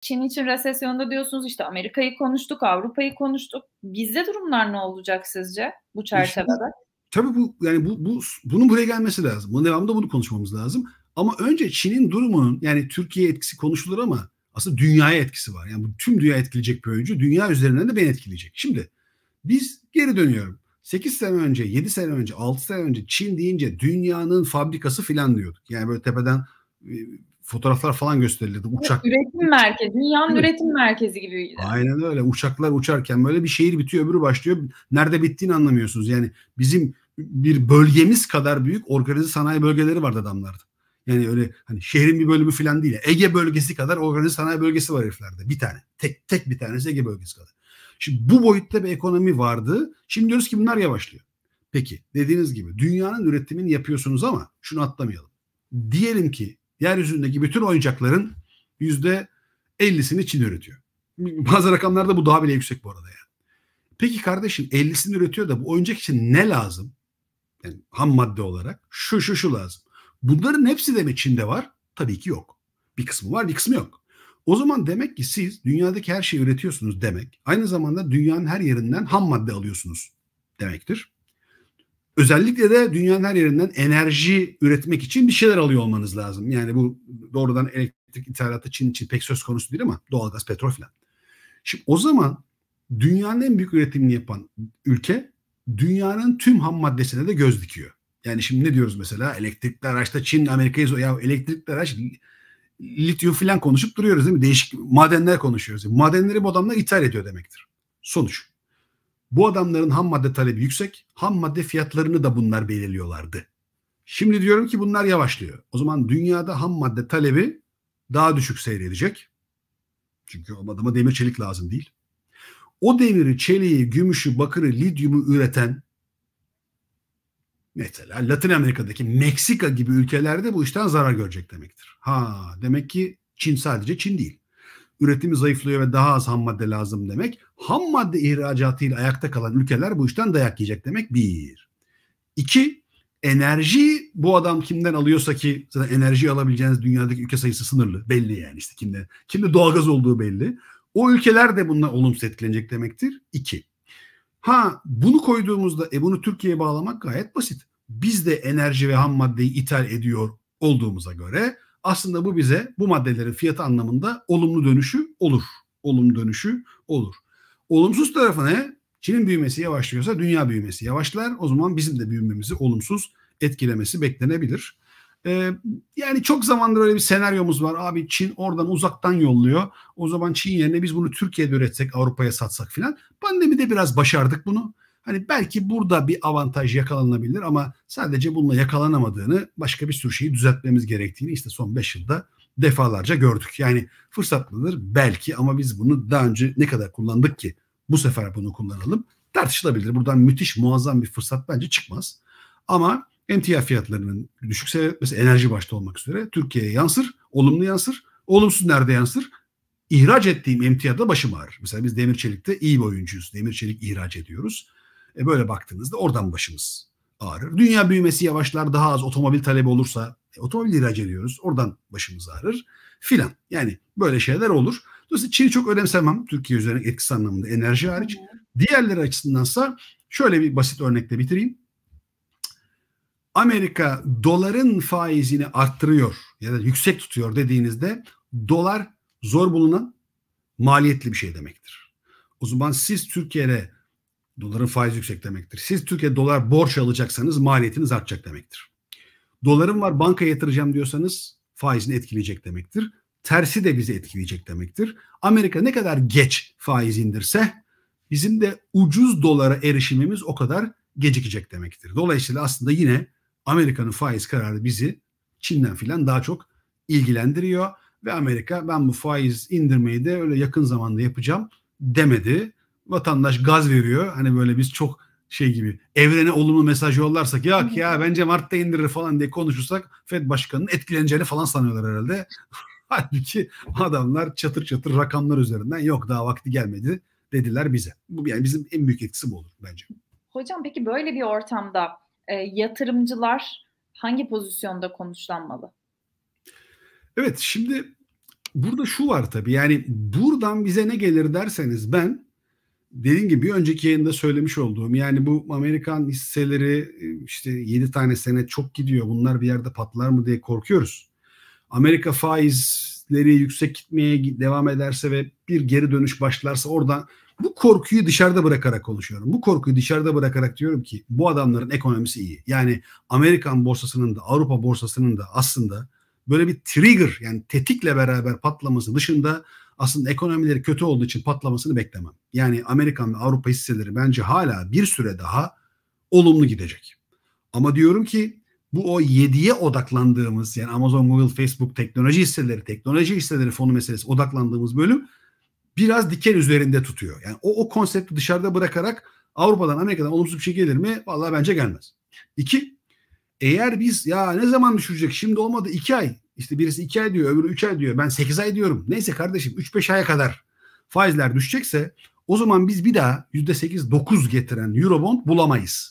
Çin için resesyonda diyorsunuz işte Amerika'yı konuştuk, Avrupa'yı konuştuk. Bizde durumlar ne olacak sizce bu çerçevede? İşte, tabii bu yani bu, bu bunun buraya gelmesi lazım. Bunun devamında bunu konuşmamız lazım. Ama önce Çin'in durumunun yani Türkiye etkisi konuşulur ama aslında dünyaya etkisi var. Yani bu tüm dünya etkileyecek bir oyuncu. Dünya üzerinden de beni etkileyecek. Şimdi biz geri dönüyorum. 8 sene önce, 7 sene önce, 6 sene önce Çin deyince dünyanın fabrikası filan diyorduk. Yani böyle tepeden e, fotoğraflar falan gösterildi. Uçak. Üretim merkezi, dünyanın üretim merkezi gibi. Aynen öyle. Uçaklar uçarken böyle bir şehir bitiyor, öbürü başlıyor. Nerede bittiğini anlamıyorsunuz. Yani bizim bir bölgemiz kadar büyük organize sanayi bölgeleri vardı adamlarda. Yani öyle hani şehrin bir bölümü falan değil. Ege bölgesi kadar organize sanayi bölgesi var heriflerde. Bir tane. Tek tek bir tanesi Ege bölgesi kadar. Şimdi bu boyutta bir ekonomi vardı. Şimdi diyoruz ki bunlar yavaşlıyor. Peki dediğiniz gibi dünyanın üretimini yapıyorsunuz ama şunu atlamayalım. Diyelim ki yeryüzündeki bütün oyuncakların yüzde 50'sini Çin üretiyor. Bazı rakamlarda bu daha bile yüksek bu arada yani. Peki kardeşim 50'sini üretiyor da bu oyuncak için ne lazım? Yani ham madde olarak şu şu şu lazım. Bunların hepsi de mi Çin'de var? Tabii ki yok. Bir kısmı var bir kısmı yok. O zaman demek ki siz dünyadaki her şeyi üretiyorsunuz demek. Aynı zamanda dünyanın her yerinden ham madde alıyorsunuz demektir özellikle de dünyanın her yerinden enerji üretmek için bir şeyler alıyor olmanız lazım. Yani bu doğrudan elektrik ithalatı Çin için pek söz konusu değil ama doğalgaz, petrol falan. Şimdi o zaman dünyanın en büyük üretimini yapan ülke dünyanın tüm ham maddesine de göz dikiyor. Yani şimdi ne diyoruz mesela elektrikli araçta Çin Amerika'yı ya elektrikli araç lityum falan konuşup duruyoruz değil mi? Değişik madenler konuşuyoruz. Madenleri bu adamlar ithal ediyor demektir. Sonuç. Bu adamların ham madde talebi yüksek. Ham madde fiyatlarını da bunlar belirliyorlardı. Şimdi diyorum ki bunlar yavaşlıyor. O zaman dünyada ham madde talebi daha düşük seyredecek. Çünkü o adama demir çelik lazım değil. O demiri, çeliği, gümüşü, bakırı, lityumu üreten mesela Latin Amerika'daki Meksika gibi ülkelerde bu işten zarar görecek demektir. Ha demek ki Çin sadece Çin değil üretimi zayıflıyor ve daha az ham madde lazım demek. Ham madde ihracatıyla ayakta kalan ülkeler bu işten dayak yiyecek demek bir. İki, enerji bu adam kimden alıyorsa ki zaten enerji alabileceğiniz dünyadaki ülke sayısı sınırlı. Belli yani işte kimde, kimde doğalgaz olduğu belli. O ülkeler de bununla olumsuz etkilenecek demektir. İki. Ha bunu koyduğumuzda e bunu Türkiye'ye bağlamak gayet basit. Biz de enerji ve ham maddeyi ithal ediyor olduğumuza göre aslında bu bize bu maddelerin fiyatı anlamında olumlu dönüşü olur. Olumlu dönüşü olur. Olumsuz tarafı ne? Çin'in büyümesi yavaşlıyorsa dünya büyümesi yavaşlar. O zaman bizim de büyümemizi olumsuz etkilemesi beklenebilir. Ee, yani çok zamandır öyle bir senaryomuz var. Abi Çin oradan uzaktan yolluyor. O zaman Çin yerine biz bunu Türkiye'de üretsek, Avrupa'ya satsak filan. Pandemide biraz başardık bunu. Hani belki burada bir avantaj yakalanabilir ama sadece bununla yakalanamadığını başka bir sürü şeyi düzeltmemiz gerektiğini işte son 5 yılda defalarca gördük. Yani fırsatlıdır belki ama biz bunu daha önce ne kadar kullandık ki bu sefer bunu kullanalım tartışılabilir. Buradan müthiş muazzam bir fırsat bence çıkmaz. Ama emtia fiyatlarının düşük mesela enerji başta olmak üzere Türkiye'ye yansır, olumlu yansır. Olumsuz nerede yansır? İhraç ettiğim emtiada başım ağrır. Mesela biz demir çelikte iyi bir oyuncuyuz. Demir çelik ihraç ediyoruz. E böyle baktığınızda oradan başımız ağrır. Dünya büyümesi yavaşlar daha az otomobil talebi olursa e, otomobil ihraç ediyoruz. Oradan başımız ağrır filan. Yani böyle şeyler olur. Dolayısıyla Çin'i çok önemsemem Türkiye üzerine etkisi anlamında enerji hariç. Diğerleri açısındansa şöyle bir basit örnekle bitireyim. Amerika doların faizini arttırıyor ya da yüksek tutuyor dediğinizde dolar zor bulunan maliyetli bir şey demektir. O zaman siz Türkiye'de Doların faiz yüksek demektir. Siz Türkiye dolar borç alacaksanız maliyetiniz artacak demektir. Dolarım var banka yatıracağım diyorsanız faizini etkileyecek demektir. Tersi de bizi etkileyecek demektir. Amerika ne kadar geç faiz indirse bizim de ucuz dolara erişimimiz o kadar gecikecek demektir. Dolayısıyla aslında yine Amerika'nın faiz kararı bizi Çin'den filan daha çok ilgilendiriyor ve Amerika ben bu faiz indirmeyi de öyle yakın zamanda yapacağım demedi vatandaş gaz veriyor. Hani böyle biz çok şey gibi evrene olumlu mesaj yollarsak ya ya bence Mart'ta indirir falan diye konuşursak Fed başkanının etkileneceğini falan sanıyorlar herhalde. Halbuki adamlar çatır çatır rakamlar üzerinden yok daha vakti gelmedi dediler bize. Bu yani bizim en büyük etkisi bu olur bence. Hocam peki böyle bir ortamda e, yatırımcılar hangi pozisyonda konuşlanmalı? Evet şimdi burada şu var tabii yani buradan bize ne gelir derseniz ben dediğim gibi bir önceki yayında söylemiş olduğum yani bu Amerikan hisseleri e, işte 7 tane sene çok gidiyor bunlar bir yerde patlar mı diye korkuyoruz. Amerika faizleri yüksek gitmeye devam ederse ve bir geri dönüş başlarsa oradan bu korkuyu dışarıda bırakarak konuşuyorum. Bu korkuyu dışarıda bırakarak diyorum ki bu adamların ekonomisi iyi. Yani Amerikan borsasının da Avrupa borsasının da aslında böyle bir trigger yani tetikle beraber patlaması dışında aslında ekonomileri kötü olduğu için patlamasını beklemem. Yani Amerikan ve Avrupa hisseleri bence hala bir süre daha olumlu gidecek. Ama diyorum ki bu o 7'ye odaklandığımız yani Amazon, Google, Facebook teknoloji hisseleri, teknoloji hisseleri fonu meselesi odaklandığımız bölüm biraz diken üzerinde tutuyor. Yani o, o konsepti dışarıda bırakarak Avrupa'dan, Amerika'dan olumsuz bir şey gelir mi? Vallahi bence gelmez. İki, eğer biz ya ne zaman düşürecek şimdi olmadı iki ay işte birisi 2 ay diyor, öbürü 3 ay diyor. Ben 8 ay diyorum. Neyse kardeşim 3-5 aya kadar faizler düşecekse o zaman biz bir daha %8-9 getiren Eurobond bulamayız.